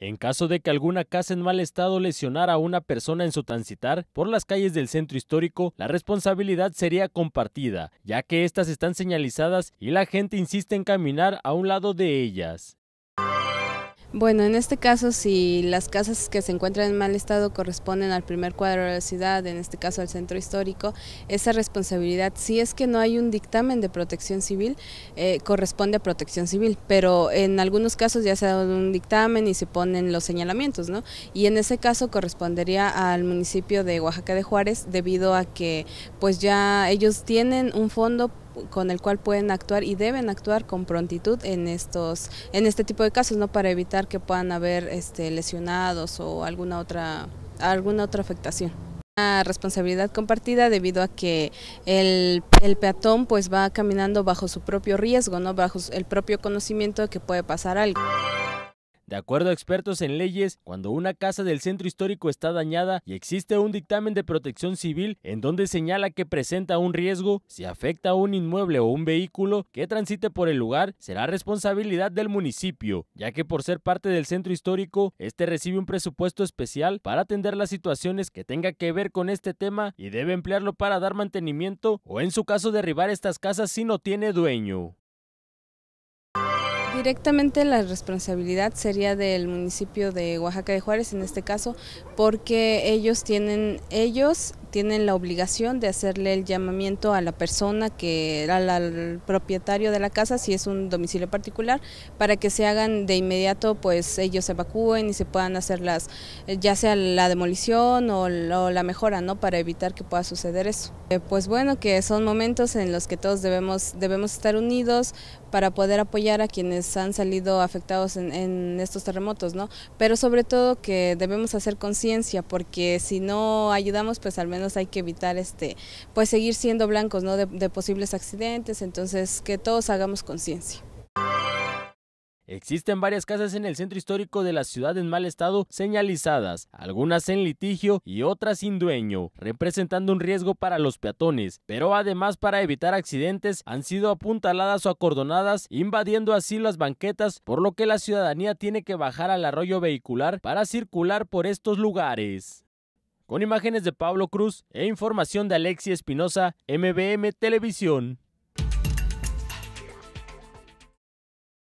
En caso de que alguna casa en mal estado lesionara a una persona en su transitar por las calles del centro histórico, la responsabilidad sería compartida, ya que estas están señalizadas y la gente insiste en caminar a un lado de ellas. Bueno, en este caso, si las casas que se encuentran en mal estado corresponden al primer cuadro de la ciudad, en este caso al centro histórico, esa responsabilidad, si es que no hay un dictamen de protección civil, eh, corresponde a protección civil, pero en algunos casos ya se ha dado un dictamen y se ponen los señalamientos, ¿no? Y en ese caso correspondería al municipio de Oaxaca de Juárez debido a que pues ya ellos tienen un fondo con el cual pueden actuar y deben actuar con prontitud en estos en este tipo de casos, no para evitar que puedan haber este, lesionados o alguna otra alguna otra afectación. Una responsabilidad compartida debido a que el, el, peatón pues va caminando bajo su propio riesgo, no bajo el propio conocimiento de que puede pasar algo. De acuerdo a expertos en leyes, cuando una casa del centro histórico está dañada y existe un dictamen de protección civil en donde señala que presenta un riesgo, si afecta a un inmueble o un vehículo que transite por el lugar, será responsabilidad del municipio, ya que por ser parte del centro histórico, este recibe un presupuesto especial para atender las situaciones que tenga que ver con este tema y debe emplearlo para dar mantenimiento o en su caso derribar estas casas si no tiene dueño. Directamente la responsabilidad sería del municipio de Oaxaca de Juárez en este caso, porque ellos tienen ellos tienen la obligación de hacerle el llamamiento a la persona que era al propietario de la casa, si es un domicilio particular, para que se hagan de inmediato, pues ellos se evacúen y se puedan hacer las, ya sea la demolición o, la mejora, ¿no? Para evitar que pueda suceder eso. Eh, pues bueno, que son momentos en los que todos debemos, debemos estar unidos para poder apoyar a quienes han salido afectados en, estos terremotos, ¿no? Pero sobre todo que debemos hacer conciencia porque si no ayudamos, pues al menos hay que evitar este, pues seguir siendo blancos, ¿no? de posibles accidentes, entonces que todos hagamos conciencia. Existen varias casas en el centro histórico de la ciudad en mal estado señalizadas, algunas en litigio y otras sin dueño, representando un riesgo para los peatones, pero además para evitar accidentes han sido apuntaladas o acordonadas, invadiendo así las banquetas, por lo que la ciudadanía tiene que bajar al arroyo vehicular para circular por estos lugares. Con imágenes de Pablo Cruz e información de Alexis Espinosa, MBM Televisión.